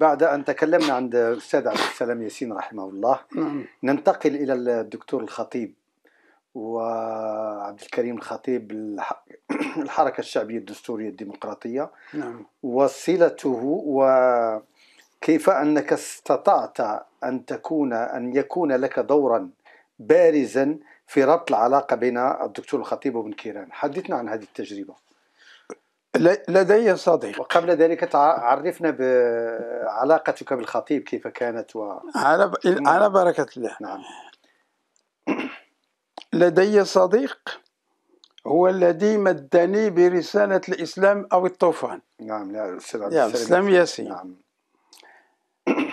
بعد أن تكلمنا عند الأستاذ عبد السلام ياسين رحمه الله نعم. ننتقل إلى الدكتور الخطيب وعبد الكريم الخطيب الحركة الشعبية الدستورية الديمقراطية نعم. وصلته وكيف أنك استطعت أن تكون أن يكون لك دورا بارزا في ربط العلاقة بين الدكتور الخطيب وابن كيران حدثنا عن هذه التجربة لدي صديق وقبل ذلك عرفنا بعلاقتك بالخطيب كيف كانت و... على ب... على بركة الله نعم لدي صديق هو الذي مدني برسالة الإسلام أو الطوفان نعم لا سلام نعم. الإسلام ياسين نعم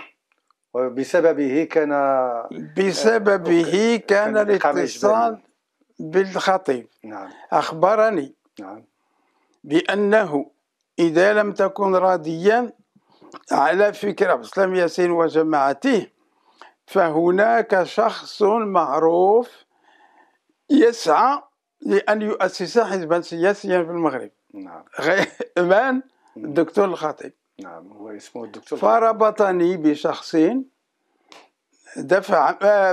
وبسببه كان آه، بسببه كان الاتصال بالخطيب نعم أخبرني نعم بأنه إذا لم تكن راضيا على فكرة بسلام ياسين وجماعته فهناك شخص معروف يسعى لأن يؤسس حزبا سياسيا في المغرب نعم من؟ الدكتور نعم. الخطيب نعم هو اسمه الدكتور فربطني بشخصين دفع آه،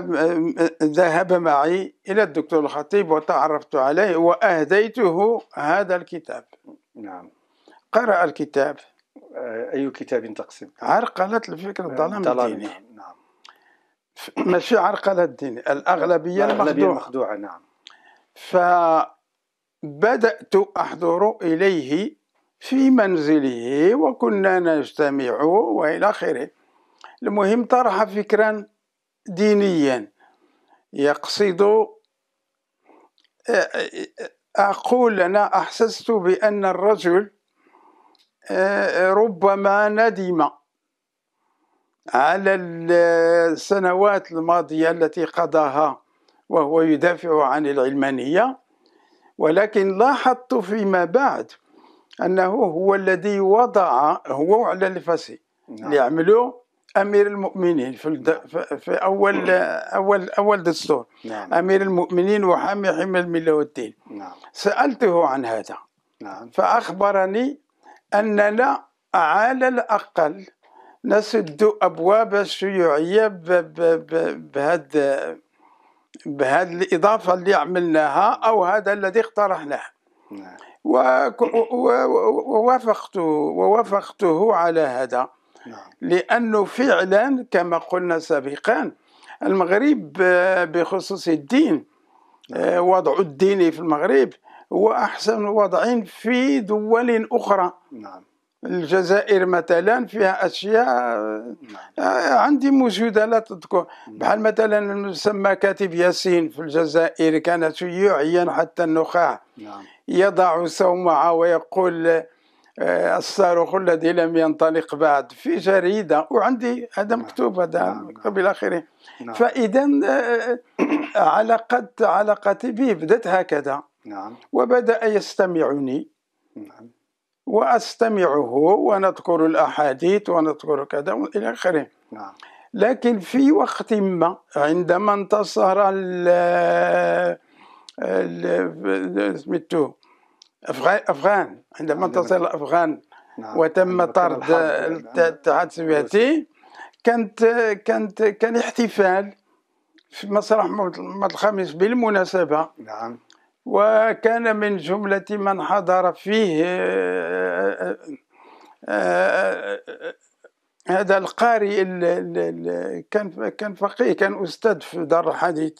ذهب معي إلى الدكتور الخطيب وتعرفت عليه وأهديته هذا الكتاب نعم قرأ الكتاب آه، أي كتاب تقصد؟ عرقلة الفكر آه، الظلام الديني نعم, نعم. ماشي عرقلة الدين الأغلبية المخدوعة المخدوعة نعم فبدأت أحضر إليه في منزله وكنا نجتمع وإلى آخره المهم طرح فكرا دينيا يقصد أقول أنا أحسست بأن الرجل ربما ندم على السنوات الماضية التي قضاها وهو يدافع عن العلمانية ولكن لاحظت فيما بعد أنه هو الذي وضع هو على الفسي نعم. اللي عملوه امير المؤمنين في نعم. في اول اول اول دستور نعم. امير المؤمنين وحامي حمى المله والدين نعم. سالته عن هذا نعم. فاخبرني اننا على الاقل نسد ابواب الشيوعيه بهذا بهذه الاضافه اللي عملناها او هذا الذي اقترحناه نعم. ووافقت ووافقته على هذا نعم. لأنه فعلا كما قلنا سابقا المغرب آه، بخصوص الدين نعم. آه، وضع الدين في المغرب هو أحسن وضع في دول أخرى نعم. الجزائر مثلا فيها اشياء نعم. آه، عندي موجوده لا تذكر بحال مثلا المسمى كاتب ياسين في الجزائر كان شيوعيا حتى النخاع يضع صومعه ويقول آه، الصاروخ الذي لم ينطلق بعد في جريدة وعندي هذا نعم. مكتوب هذا مكتوب نعم. إلى آخره نعم. فإذا آه، آه، علاقت علاقتي به بدأت هكذا نعم. وبدأ يستمعني نعم. وأستمعه ونذكر الأحاديث ونذكر كذا إلى آخره نعم. لكن في وقت ما عندما انتصر ال سميتو أفغان عندما انتصر الأفغان نعم. وتم طرد الاتحاد السوفيتي كانت كانت كان احتفال في مسرح محمد الخامس بالمناسبة نعم وكان من جملة من حضر فيه آه، آه، آه، هذا القارئ كان كان فقيه كان أستاذ في دار الحديث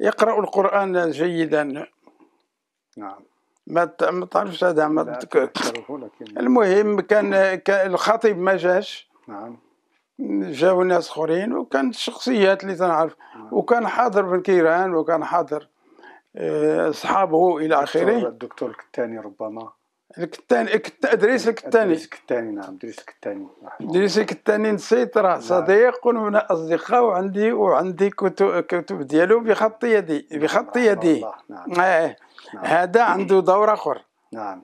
يقرأ القرآن جيدا نعم ما ما تعرفش هذا ما المهم كان, الخطيب ما جاش نعم جاو ناس اخرين وكانت الشخصيات اللي تنعرف نعم. وكان حاضر بن كيران وكان حاضر آه، اصحابه الى اخره الدكتور الكتاني ربما الكتاني ادريس الكتاني ادريس الكتاني نعم ادريس الكتاني ادريس الكتاني نسيت راه نعم. صديق ومن اصدقاء وعندي وعندي كتب, كتب ديالو بخط يدي نعم، بخط يدي نعم إيه. نعم. هذا عنده دور اخر نعم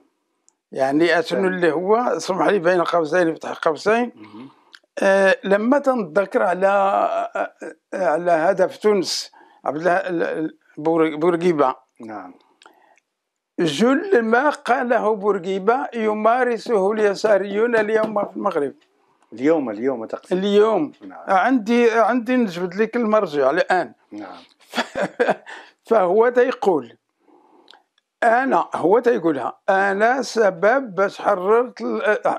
يعني اشنو اللي هو اسمح لي بين قوسين فتح قوسين آه لما تنتذكر على آه،, آه على هدف تونس عبد بورقيبه نعم جل ما قاله بورقيبه يمارسه اليساريون اليوم في المغرب اليوم اليوم تقصد اليوم نعم. عندي عندي نجبد لك المرجع الان نعم فهو تيقول انا هو تيقولها انا سبب باش حررت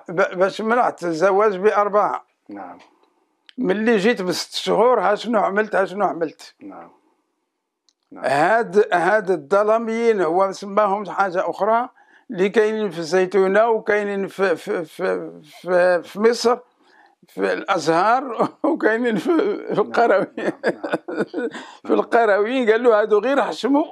باش منعت الزواج باربعه نعم ملي جيت بست شهور ها شنو عملت ها شنو عملت نعم, نعم. هاد هاد الظلميين هو سماهم حاجه اخرى اللي كاينين في الزيتونه وكاينين في في في في, في مصر في الازهار وكاينين في نعم، القرويين نعم، في القرويين قالوا هادو غير حشموا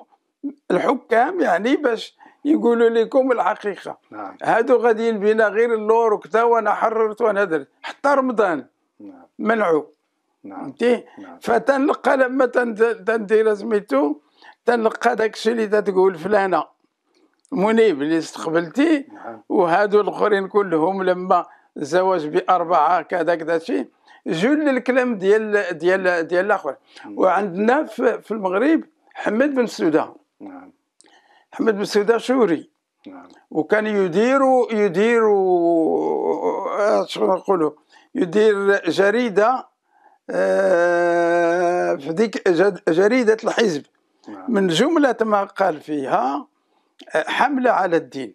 الحكام يعني باش يقولوا لكم الحقيقة نعم. هادو غاديين بينا غير اللور وكذا وانا حررت وانا درت حتى رمضان نعم. منعوا نعم. نعم. فتنلقى لما تندير سميتو تنلقى داك الشيء اللي تتقول فلانة منيب اللي استقبلتي نعم. وهادو الاخرين كلهم لما زواج بأربعة كذا كذا شيء جل الكلام ديال ديال ديال الاخر نعم. وعندنا في المغرب حمد بن سوده نعم محمد بن سيدة سوري نعم. وكان يدير يدير شو نقولوا يدير جريده آه، في ديك جريده الحزب نعم. من جمله ما قال فيها حمله على الدين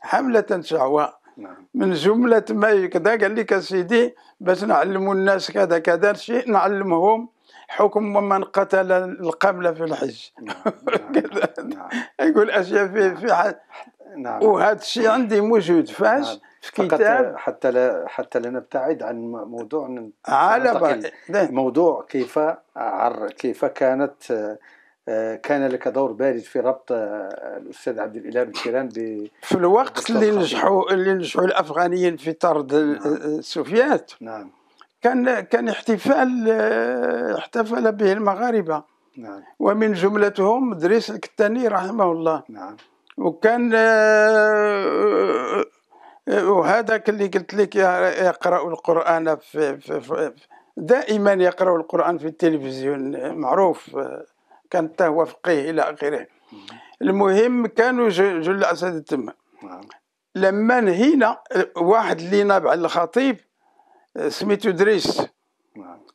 حمله شعواء نعم. من جمله ما كذا قال لك سيدي باش نعلموا الناس كذا كذا شيء نعلمهم حكم من قتل القمل في الحج نعم، نعم، كذا نعم. يقول اشياء في في حد نعم وهذا الشيء عندي موجود فاش نعم. في كتاب حتى لا حتى لا نبتعد عن موضوع على موضوع كيف عر كيف كانت آه، كان لك دور بارز في ربط آه، الاستاذ عبد الاله الكيران ب في الوقت اللي نجحوا اللي نجحوا الافغانيين في طرد السوفيات نعم كان كان احتفال آه، احتفل به المغاربه نعم. ومن جملتهم دريس الكتاني رحمه الله نعم. وكان آه، آه، وهذاك اللي قلت لك يقرا القران في, في, في دائما يقرا القران في التلفزيون معروف كان حتى هو فقيه الى اخره المهم كانوا جل اسد تما نعم. لما نهينا واحد لينا على الخطيب سميتو دريس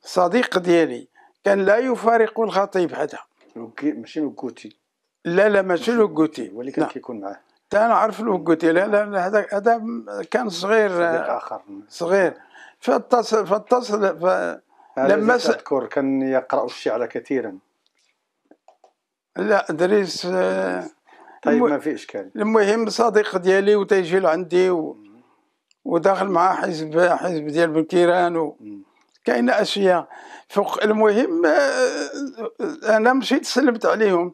صديق ديالي كان لا يفارق الخطيب هذا ماشي لوكوتي لا لا ماشي لوكوتي هو كان نعم. كيكون معاه تا نعرف لوكوتي لا لا هذا هذا كان صغير صديق اخر صغير فاتصل فاتصل ف... آه، لما س... اذكر كان يقرا الشعر كثيرا لا دريس آه، طيب ما في اشكال المهم صديق ديالي وتيجي لعندي و... وداخل مع حزب حزب ديال بنكيران و... كاين اشياء فوق المهم آه، آه، انا مشيت سلمت عليهم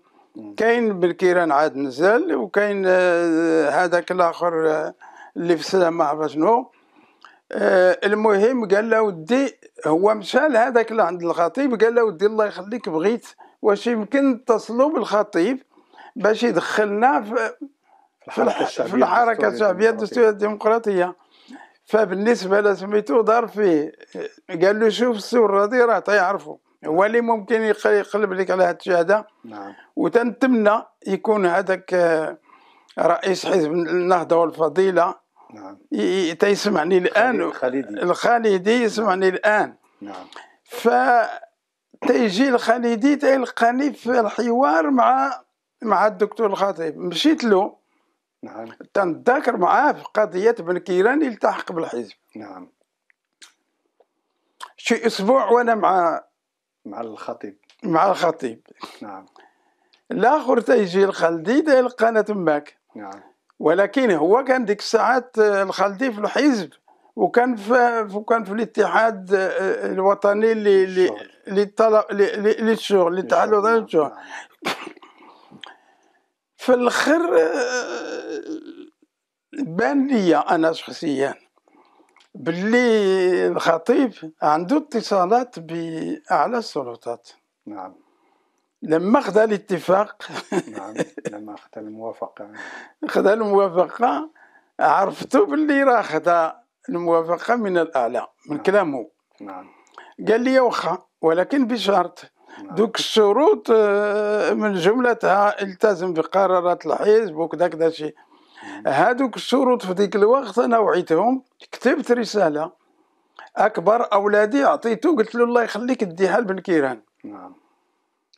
كاين بالكيران عاد نزل وكاين آه، هذاك الاخر اللي في السلام ما شنو المهم قال له ودي هو مشى لهذاك اللي عند الخطيب قال له ودي الله يخليك بغيت واش يمكن نتصلوا بالخطيب باش يدخلنا في في الحركه الشعبيه الدستوريه الديمقراطيه فبالنسبه لسميتو دار فيه قال له شوف السور دي راه تيعرفوا هو نعم. اللي ممكن يقلب لك على هذه الشهاده نعم وتنتمنى يكون هذاك آه، رئيس حزب النهضه والفضيله نعم تيسمعني الان الخالدي الخالدي يسمعني نعم. الان نعم ف تيجي الخالدي تيلقاني في الحوار مع مع الدكتور الخطيب مشيت له نعم تنذكر معاه في قضية بن كيران التحق بالحزب نعم شي أسبوع وأنا مع مع الخطيب مع الخطيب نعم الآخر تيجي الخلدي تلقانا تماك نعم ولكن هو كان ديك الساعات الخلدي في الحزب وكان في وكان في الاتحاد آه، آه، الوطني للشغل للتحالف الشغل نعم. في الاخر آه، بان ليا انا شخصيا باللي الخطيب عنده اتصالات باعلى السلطات نعم لما خدا الاتفاق نعم لما خدا الموافقة خدا الموافقة عرفتو باللي راه خدا الموافقة من الأعلى من نعم. كلامه نعم قال لي واخا ولكن بشرط نعم. دوك الشروط آه، من جملتها التزم بقرارات الحزب وكذا كذا شي هادوك الشروط في ذيك الوقت انا وعيتهم كتبت رساله اكبر اولادي اعطيته قلت له الله يخليك اديها لبن كيران نعم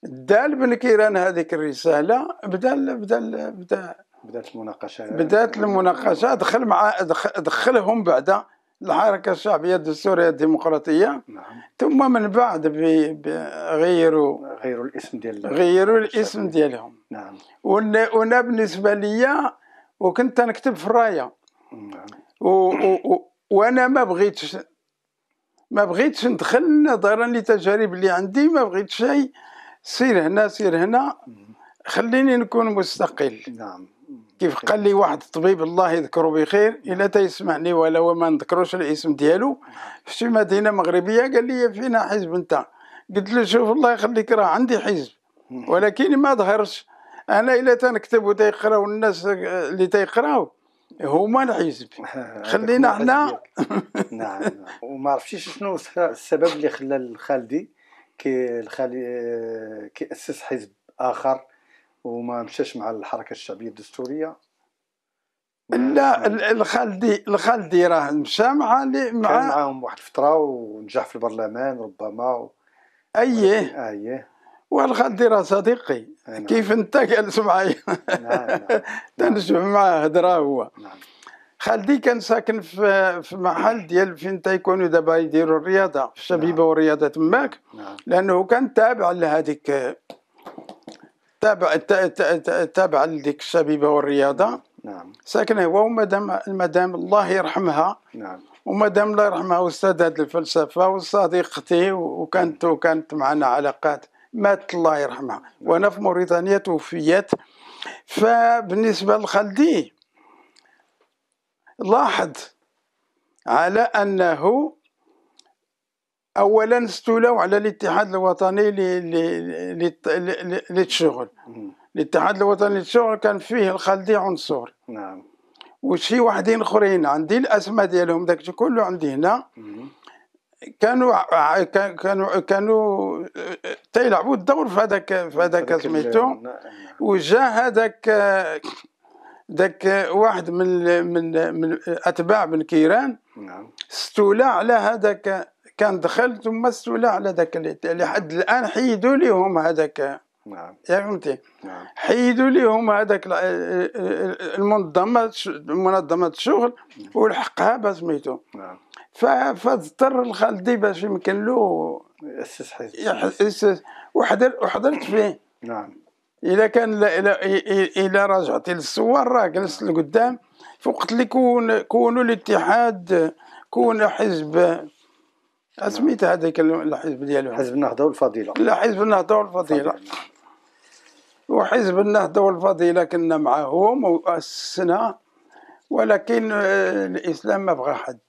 دا لبن كيران هذيك الرساله بدا بدا بدا بدات المناقشه بدات المناقشه دخل مع دخلهم بعد الحركه الشعبيه الدستوريه الديمقراطيه نعم. ثم من بعد بي بي غيروا غيروا الاسم ديالهم غيروا الاسم ديالهم نعم وانا بالنسبه ليا وكنت نكتب في الرايه و... و... وانا ما بغيتش ما بغيتش ندخل نظرا للتجارب اللي عندي ما بغيت شيء سير هنا سير هنا خليني نكون مستقل نعم كيف قال لي واحد الطبيب الله يذكره بخير الا تيسمعني ولا وما نذكروش الاسم ديالو في شي مدينه مغربيه قال لي فينا حزب انت قلت له شوف الله يخليك راه عندي حزب ولكن ما ظهرش انا الا تنكتب وتيقراو الناس اللي تيقراو هما الحزب خلينا حنا نعم،, نعم وما عرفتش شنو السبب اللي خلى الخالدي كي الخالي آه، كيأسس حزب اخر وما مشاش مع الحركه الشعبيه الدستوريه لا الخالدي الخالدي راه مشى مع مع كان معاهم واحد الفتره ونجح في البرلمان ربما و... اييه آه، اييه راه صديقي نعم. كيف انت جالس معايا نعم. تنشبه معاه هدرة هو نعم. خالدي كان ساكن في في محل ديال فين تيكونوا دابا يديروا الرياضه في الشبيبه نعم. والرياضه تماك نعم. لانه كان تابع لهذيك تابع تابع لديك الشبيبه والرياضه نعم ساكن هو ومدام المدام الله يرحمها نعم ومدام الله يرحمها استاذ الفلسفه وصديقتي وكانت وكانت معنا علاقات ماتت الله يرحمها وانا في موريتانيا توفيت فبالنسبه لخالدي لاحظ على انه اولا استولوا على الاتحاد الوطني للشغل الاتحاد الوطني للشغل كان فيه الخالدي عنصر نعم وشي واحدين اخرين عندي الاسماء ديالهم داكشي كله عندي هنا مم. كانوا كانوا كانوا تيلعبوا الدور في هذاك في هذاك سميتو وجا هذاك ذاك واحد من من من اتباع بن كيران نعم استولى على هذاك كان دخل ثم استولى على ذاك لحد الان حيدوا لهم هذاك نعم يا فهمتي نعم حيدوا لهم هذاك المنظمه منظمه الشغل نعم. ولحقها بسميتو نعم فاضطر الخالدي باش يمكن له يأسس حزب وحضرت وحضرت فيه نعم الا كان الا رجعتي للصور راه جلست لقدام فوقت اللي كون كونوا الاتحاد كون حزب أسميت هذاك الحزب ديالو حزب النهضه والفضيله لا حزب النهضه والفضيله وحزب النهضه والفضيله كنا معاهم واسسنا ولكن آه، الاسلام ما بغى حد